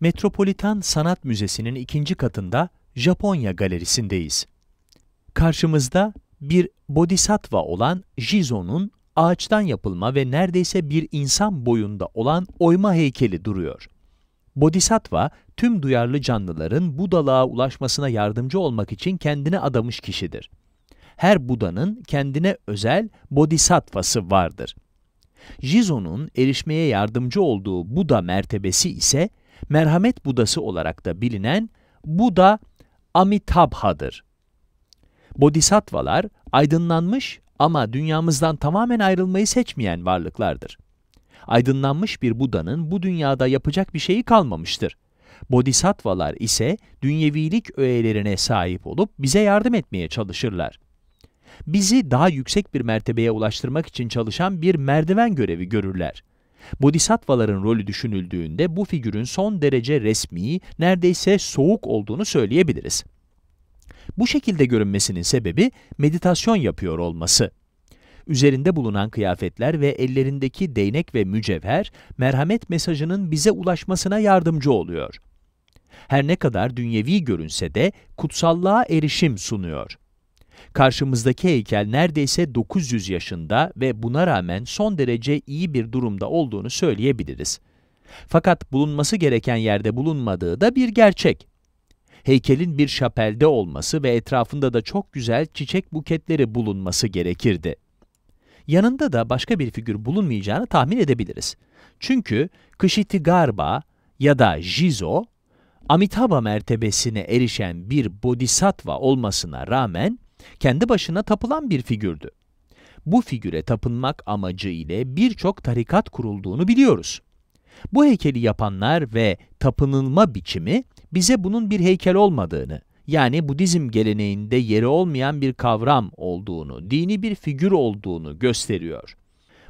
Metropolitan Sanat Müzesi'nin ikinci katında Japonya galerisindeyiz. Karşımızda bir bodhisattva olan Jizo'nun ağaçtan yapılma ve neredeyse bir insan boyunda olan oyma heykeli duruyor. Bodhisattva, tüm duyarlı canlıların budalığa ulaşmasına yardımcı olmak için kendine adamış kişidir. Her budanın kendine özel bodhisattvası vardır. Jizo'nun erişmeye yardımcı olduğu Buda mertebesi ise merhamet Budası olarak da bilinen Buda Amitabha'dır. Bodhisattvalar aydınlanmış ama dünyamızdan tamamen ayrılmayı seçmeyen varlıklardır. Aydınlanmış bir Buda'nın bu dünyada yapacak bir şeyi kalmamıştır. Bodhisattvalar ise dünyevilik öğelerine sahip olup bize yardım etmeye çalışırlar. Bizi daha yüksek bir mertebeye ulaştırmak için çalışan bir merdiven görevi görürler. Bodhisattvaların rolü düşünüldüğünde bu figürün son derece resmi, neredeyse soğuk olduğunu söyleyebiliriz. Bu şekilde görünmesinin sebebi meditasyon yapıyor olması. Üzerinde bulunan kıyafetler ve ellerindeki değnek ve mücevher, merhamet mesajının bize ulaşmasına yardımcı oluyor. Her ne kadar dünyevi görünse de kutsallığa erişim sunuyor. Karşımızdaki heykel neredeyse 900 yaşında ve buna rağmen son derece iyi bir durumda olduğunu söyleyebiliriz. Fakat bulunması gereken yerde bulunmadığı da bir gerçek. Heykelin bir şapelde olması ve etrafında da çok güzel çiçek buketleri bulunması gerekirdi. Yanında da başka bir figür bulunmayacağını tahmin edebiliriz. Çünkü Kışiti Garba ya da Jizo Amitabha mertebesine erişen bir bodhisattva olmasına rağmen kendi başına tapılan bir figürdü. Bu figüre tapınmak amacı ile birçok tarikat kurulduğunu biliyoruz. Bu heykeli yapanlar ve tapınılma biçimi bize bunun bir heykel olmadığını, yani Budizm geleneğinde yeri olmayan bir kavram olduğunu, dini bir figür olduğunu gösteriyor.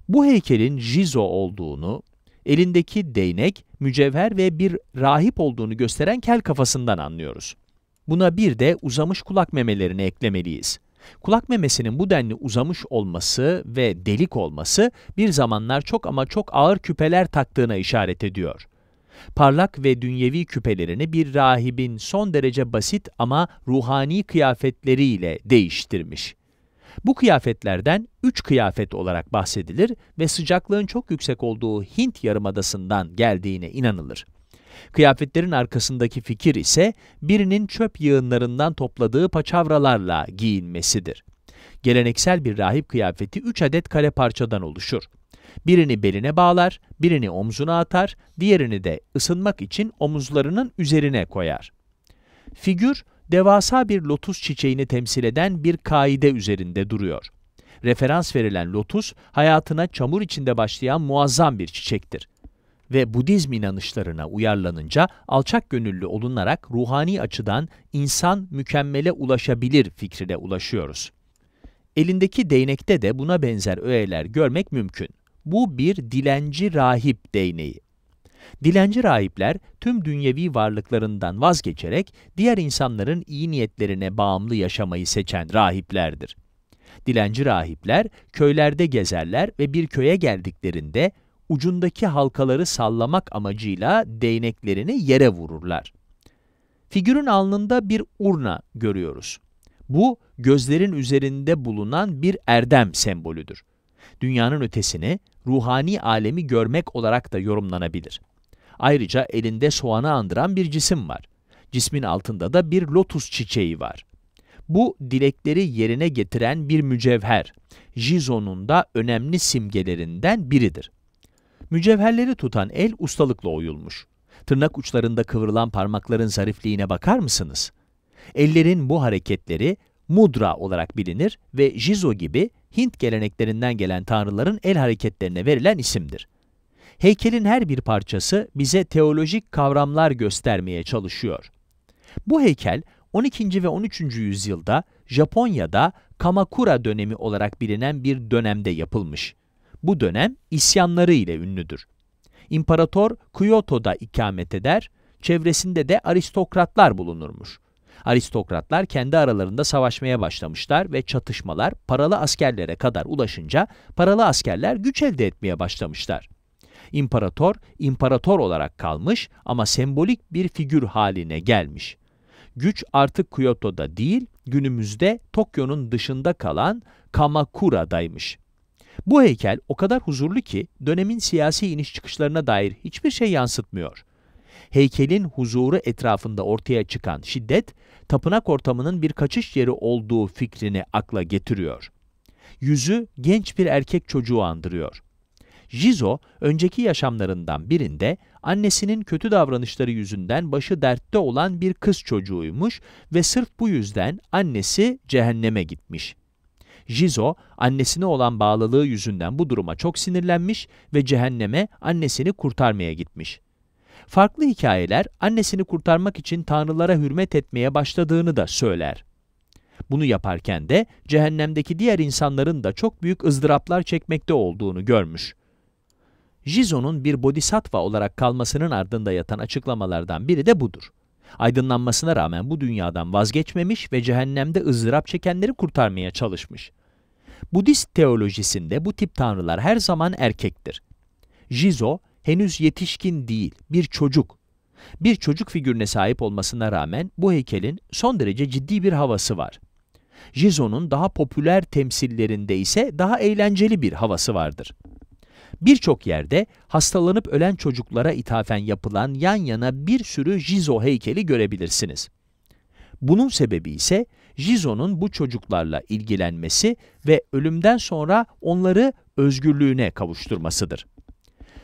Bu heykelin Jizo olduğunu, elindeki değnek, mücevher ve bir rahip olduğunu gösteren kel kafasından anlıyoruz. Buna bir de uzamış kulak memelerini eklemeliyiz. Kulak memesinin bu denli uzamış olması ve delik olması bir zamanlar çok ama çok ağır küpeler taktığına işaret ediyor. Parlak ve dünyevi küpelerini bir rahibin son derece basit ama ruhani kıyafetleriyle değiştirmiş. Bu kıyafetlerden üç kıyafet olarak bahsedilir ve sıcaklığın çok yüksek olduğu Hint yarımadasından geldiğine inanılır. Kıyafetlerin arkasındaki fikir ise birinin çöp yığınlarından topladığı paçavralarla giyinmesidir. Geleneksel bir rahip kıyafeti 3 adet kare parçadan oluşur. Birini beline bağlar, birini omzuna atar, diğerini de ısınmak için omuzlarının üzerine koyar. Figür, devasa bir lotus çiçeğini temsil eden bir kaide üzerinde duruyor. Referans verilen lotus, hayatına çamur içinde başlayan muazzam bir çiçektir ve Budizm inanışlarına uyarlanınca alçak gönüllü olunarak ruhani açıdan insan mükemmele ulaşabilir fikrine ulaşıyoruz. Elindeki değnekte de buna benzer öğeler görmek mümkün. Bu bir dilenci rahip değneği. Dilenci rahipler tüm dünyevi varlıklarından vazgeçerek diğer insanların iyi niyetlerine bağımlı yaşamayı seçen rahiplerdir. Dilenci rahipler köylerde gezerler ve bir köye geldiklerinde ucundaki halkaları sallamak amacıyla değneklerini yere vururlar. Figürün alnında bir urna görüyoruz. Bu, gözlerin üzerinde bulunan bir erdem sembolüdür. Dünyanın ötesini, ruhani alemi görmek olarak da yorumlanabilir. Ayrıca elinde soğanı andıran bir cisim var. Cismin altında da bir lotus çiçeği var. Bu, dilekleri yerine getiren bir mücevher. Jizon'un da önemli simgelerinden biridir. Mücevherleri tutan el ustalıkla oyulmuş. Tırnak uçlarında kıvrılan parmakların zarifliğine bakar mısınız? Ellerin bu hareketleri mudra olarak bilinir ve jizo gibi Hint geleneklerinden gelen tanrıların el hareketlerine verilen isimdir. Heykelin her bir parçası bize teolojik kavramlar göstermeye çalışıyor. Bu heykel 12. ve 13. yüzyılda Japonya'da Kamakura dönemi olarak bilinen bir dönemde yapılmış. Bu dönem isyanları ile ünlüdür. İmparator Kyoto'da ikamet eder, çevresinde de aristokratlar bulunurmuş. Aristokratlar kendi aralarında savaşmaya başlamışlar ve çatışmalar paralı askerlere kadar ulaşınca paralı askerler güç elde etmeye başlamışlar. İmparator, imparator olarak kalmış ama sembolik bir figür haline gelmiş. Güç artık Kyoto'da değil, günümüzde Tokyo'nun dışında kalan Kamakura'daymış. Bu heykel o kadar huzurlu ki dönemin siyasi iniş çıkışlarına dair hiçbir şey yansıtmıyor. Heykelin huzuru etrafında ortaya çıkan şiddet, tapınak ortamının bir kaçış yeri olduğu fikrini akla getiriyor. Yüzü genç bir erkek çocuğu andırıyor. Jizo, önceki yaşamlarından birinde annesinin kötü davranışları yüzünden başı dertte olan bir kız çocuğuymuş ve sırf bu yüzden annesi cehenneme gitmiş. Jizo, annesine olan bağlılığı yüzünden bu duruma çok sinirlenmiş ve cehenneme annesini kurtarmaya gitmiş. Farklı hikayeler annesini kurtarmak için tanrılara hürmet etmeye başladığını da söyler. Bunu yaparken de cehennemdeki diğer insanların da çok büyük ızdıraplar çekmekte olduğunu görmüş. Jizo'nun bir bodhisattva olarak kalmasının ardında yatan açıklamalardan biri de budur. Aydınlanmasına rağmen bu dünyadan vazgeçmemiş ve cehennemde ızdırap çekenleri kurtarmaya çalışmış. Budist teolojisinde bu tip tanrılar her zaman erkektir. Jizo henüz yetişkin değil, bir çocuk. Bir çocuk figürüne sahip olmasına rağmen bu heykelin son derece ciddi bir havası var. Jizo'nun daha popüler temsillerinde ise daha eğlenceli bir havası vardır. Birçok yerde hastalanıp ölen çocuklara ithafen yapılan yan yana bir sürü Jizo heykeli görebilirsiniz. Bunun sebebi ise Jizo'nun bu çocuklarla ilgilenmesi ve ölümden sonra onları özgürlüğüne kavuşturmasıdır.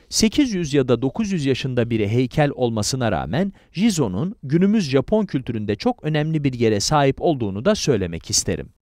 800 ya da 900 yaşında bir heykel olmasına rağmen Jizo'nun günümüz Japon kültüründe çok önemli bir yere sahip olduğunu da söylemek isterim.